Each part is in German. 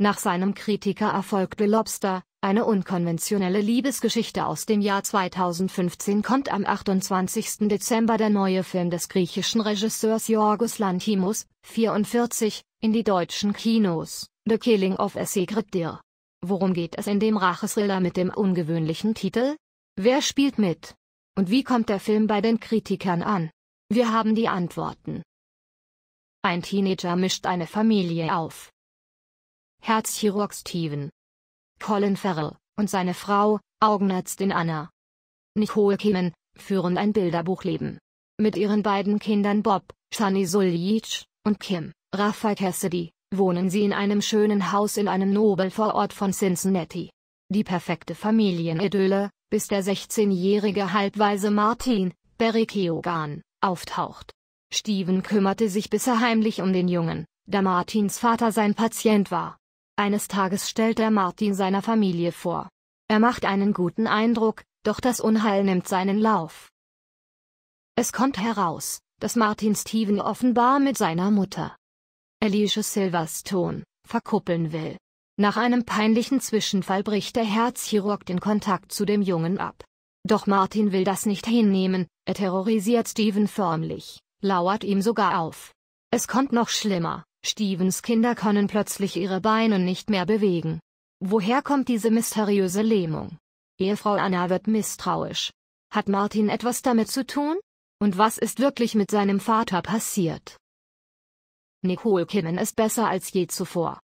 Nach seinem Kritiker erfolgte Lobster, eine unkonventionelle Liebesgeschichte aus dem Jahr 2015 kommt am 28. Dezember der neue Film des griechischen Regisseurs Yorgos Lanthimos, 44, in die deutschen Kinos, The Killing of a Deer. Worum geht es in dem Rachesriller mit dem ungewöhnlichen Titel? Wer spielt mit? Und wie kommt der Film bei den Kritikern an? Wir haben die Antworten. Ein Teenager mischt eine Familie auf. Herzchirurg Steven Colin Farrell und seine Frau, Augenärztin Anna Nicole Kimmen, führen ein Bilderbuchleben. Mit ihren beiden Kindern Bob, Shani Suljic und Kim, Raphael Cassidy, wohnen sie in einem schönen Haus in einem Nobelvorort von Cincinnati. Die perfekte Familienidylle, bis der 16-jährige halbweise Martin, Barry Keoghan, auftaucht. Steven kümmerte sich bisher heimlich um den Jungen, da Martins Vater sein Patient war. Eines Tages stellt er Martin seiner Familie vor. Er macht einen guten Eindruck, doch das Unheil nimmt seinen Lauf. Es kommt heraus, dass Martin Steven offenbar mit seiner Mutter, Alicia Silverstone, verkuppeln will. Nach einem peinlichen Zwischenfall bricht der Herzchirurg den Kontakt zu dem Jungen ab. Doch Martin will das nicht hinnehmen, er terrorisiert Steven förmlich, lauert ihm sogar auf. Es kommt noch schlimmer, Stevens Kinder können plötzlich ihre Beine nicht mehr bewegen. Woher kommt diese mysteriöse Lähmung? Ehefrau Anna wird misstrauisch. Hat Martin etwas damit zu tun? Und was ist wirklich mit seinem Vater passiert? Nicole Kimmen ist besser als je zuvor.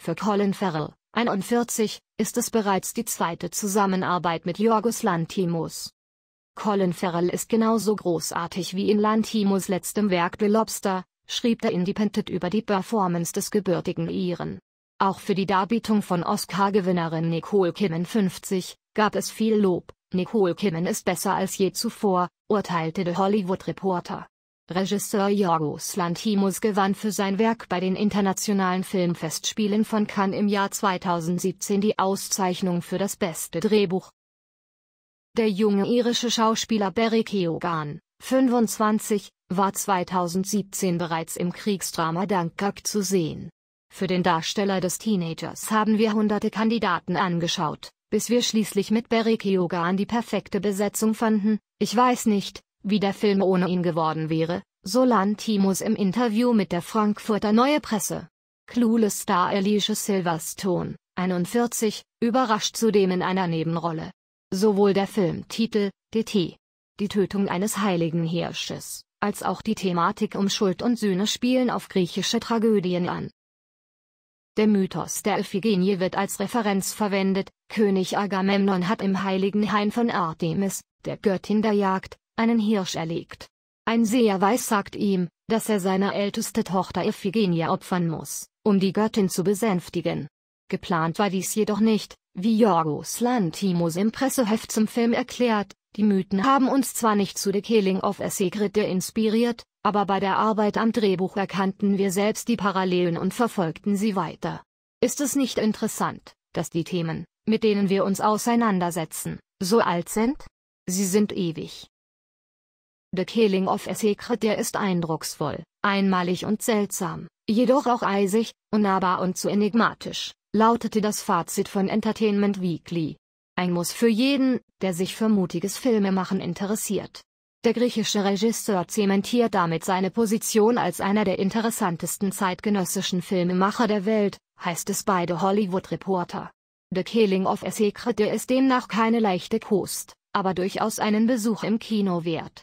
Für Colin Farrell, 41, ist es bereits die zweite Zusammenarbeit mit Jorgos Lantimos. Colin Farrell ist genauso großartig wie in Lantimos letztem Werk The Lobster, schrieb der Independent über die Performance des gebürtigen Iren. Auch für die Darbietung von Oscar-Gewinnerin Nicole Kimmen 50 gab es viel Lob. Nicole Kimmen ist besser als je zuvor, urteilte The Hollywood Reporter. Regisseur Jorgos Lantimos gewann für sein Werk bei den internationalen Filmfestspielen von Cannes im Jahr 2017 die Auszeichnung für das beste Drehbuch. Der junge irische Schauspieler Barry Keoghan, 25, war 2017 bereits im Kriegsdrama Dunkirk zu sehen. Für den Darsteller des Teenagers haben wir hunderte Kandidaten angeschaut, bis wir schließlich mit Barry Keoghan die perfekte Besetzung fanden. Ich weiß nicht, wie der Film ohne ihn geworden wäre, so Lantimos im Interview mit der Frankfurter Neue Presse. Clueless Star Alicia Silverstone, 41, überrascht zudem in einer Nebenrolle. Sowohl der Filmtitel, DT, die Tötung eines heiligen Hirsches, als auch die Thematik um Schuld und Sühne spielen auf griechische Tragödien an. Der Mythos der Iphigenie wird als Referenz verwendet, König Agamemnon hat im heiligen Hain von Artemis, der Göttin der Jagd, einen Hirsch erlegt. Ein Seher weiß sagt ihm, dass er seine älteste Tochter Iphigenie opfern muss, um die Göttin zu besänftigen. Geplant war dies jedoch nicht, wie Jorgos Lantimos im Presseheft zum Film erklärt, die Mythen haben uns zwar nicht zu The Killing of a Secret inspiriert, aber bei der Arbeit am Drehbuch erkannten wir selbst die Parallelen und verfolgten sie weiter. Ist es nicht interessant, dass die Themen, mit denen wir uns auseinandersetzen, so alt sind? Sie sind ewig. The Killing of a Secret ist eindrucksvoll, einmalig und seltsam, jedoch auch eisig, unnahbar und zu enigmatisch, lautete das Fazit von Entertainment Weekly. Ein Muss für jeden, der sich für mutiges Filmemachen interessiert. Der griechische Regisseur zementiert damit seine Position als einer der interessantesten zeitgenössischen Filmemacher der Welt, heißt es bei The Hollywood Reporter. The Killing of a Secret ist demnach keine leichte Kost, aber durchaus einen Besuch im Kino wert.